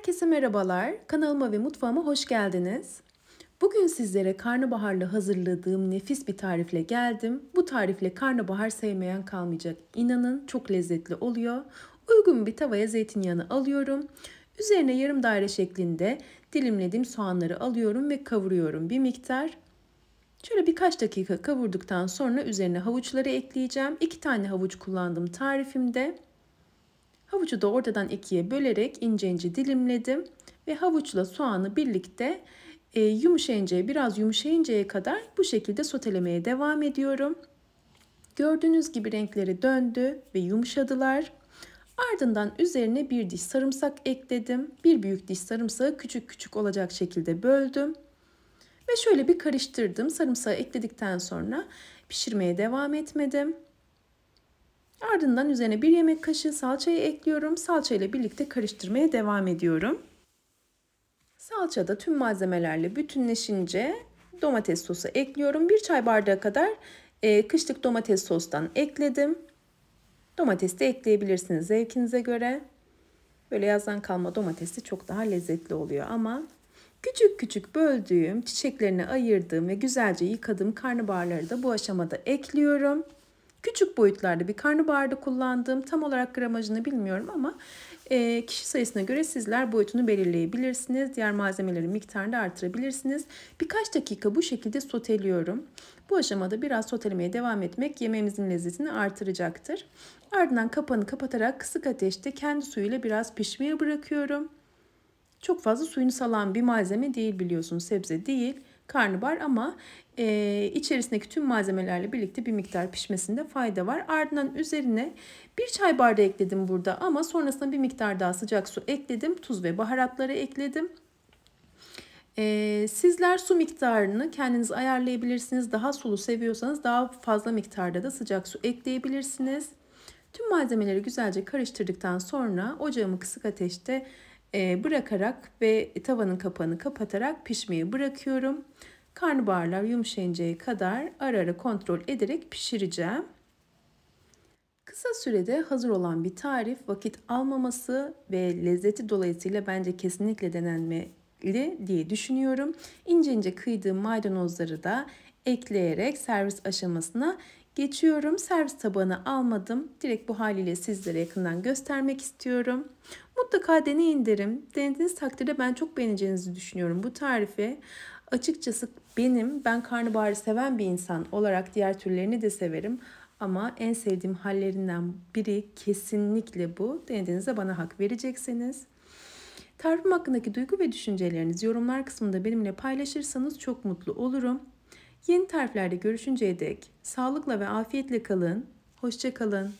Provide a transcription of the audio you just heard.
Herkese merhabalar. Kanalıma ve mutfağıma hoş geldiniz. Bugün sizlere karnabaharla hazırladığım nefis bir tarifle geldim. Bu tarifle karnabahar sevmeyen kalmayacak. İnanın çok lezzetli oluyor. Uygun bir tavaya zeytinyağını alıyorum. Üzerine yarım daire şeklinde dilimlediğim soğanları alıyorum ve kavuruyorum bir miktar. Şöyle birkaç dakika kavurduktan sonra üzerine havuçları ekleyeceğim. 2 tane havuç kullandım tarifimde. Havucu da ortadan ikiye bölerek ince ince dilimledim ve havuçla soğanı birlikte e, yumuşayıncaya biraz yumuşayıncaya kadar bu şekilde sotelemeye devam ediyorum. Gördüğünüz gibi renkleri döndü ve yumuşadılar. Ardından üzerine bir diş sarımsak ekledim. Bir büyük diş sarımsağı küçük küçük olacak şekilde böldüm. Ve şöyle bir karıştırdım. Sarımsağı ekledikten sonra pişirmeye devam etmedim. Ardından üzerine bir yemek kaşığı salçayı ekliyorum. Salça ile birlikte karıştırmaya devam ediyorum. Salçada tüm malzemelerle bütünleşince domates sosu ekliyorum. Bir çay bardağı kadar e, kışlık domates sostan ekledim. Domates de ekleyebilirsiniz zevkinize göre. Böyle yazdan kalma domates de çok daha lezzetli oluyor ama küçük küçük böldüğüm, çiçeklerini ayırdığım ve güzelce yıkadığım karnabaharları da bu aşamada ekliyorum. Küçük boyutlarda bir karnabaharda kullandığım tam olarak gramajını bilmiyorum ama e, kişi sayısına göre sizler boyutunu belirleyebilirsiniz. Diğer malzemelerin miktarını da artırabilirsiniz. Birkaç dakika bu şekilde soteliyorum. Bu aşamada biraz sotelemeye devam etmek yemeğimizin lezzetini artıracaktır. Ardından kapağını kapatarak kısık ateşte kendi suyuyla biraz pişmeye bırakıyorum. Çok fazla suyunu salan bir malzeme değil biliyorsunuz sebze değil karnabahar ama e, içerisindeki tüm malzemelerle birlikte bir miktar pişmesinde fayda var. Ardından üzerine bir çay bardağı ekledim burada ama sonrasında bir miktar daha sıcak su ekledim. Tuz ve baharatları ekledim. sizler su miktarını kendiniz ayarlayabilirsiniz. Daha sulu seviyorsanız daha fazla miktarda da sıcak su ekleyebilirsiniz. Tüm malzemeleri güzelce karıştırdıktan sonra ocağımı kısık ateşte e, bırakarak ve tavanın kapağını kapatarak pişmeye bırakıyorum. Karnabaharlar yumuşayıncaya kadar ara ara kontrol ederek pişireceğim. Kısa sürede hazır olan bir tarif vakit almaması ve lezzeti dolayısıyla bence kesinlikle denenmeli diye düşünüyorum. İnce ince kıydığım maydanozları da ekleyerek servis aşamasına Geçiyorum servis tabağına almadım. Direkt bu haliyle sizlere yakından göstermek istiyorum. Mutlaka deneyin derim. Denediğiniz takdirde ben çok beğeneceğinizi düşünüyorum bu tarifi. Açıkçası benim, ben karnabaharı seven bir insan olarak diğer türlerini de severim. Ama en sevdiğim hallerinden biri kesinlikle bu. Denediğinizde bana hak vereceksiniz. Tarifim hakkındaki duygu ve düşüncelerinizi yorumlar kısmında benimle paylaşırsanız çok mutlu olurum. Yeni tariflerde görüşünceye dek sağlıkla ve afiyetle kalın. Hoşça kalın.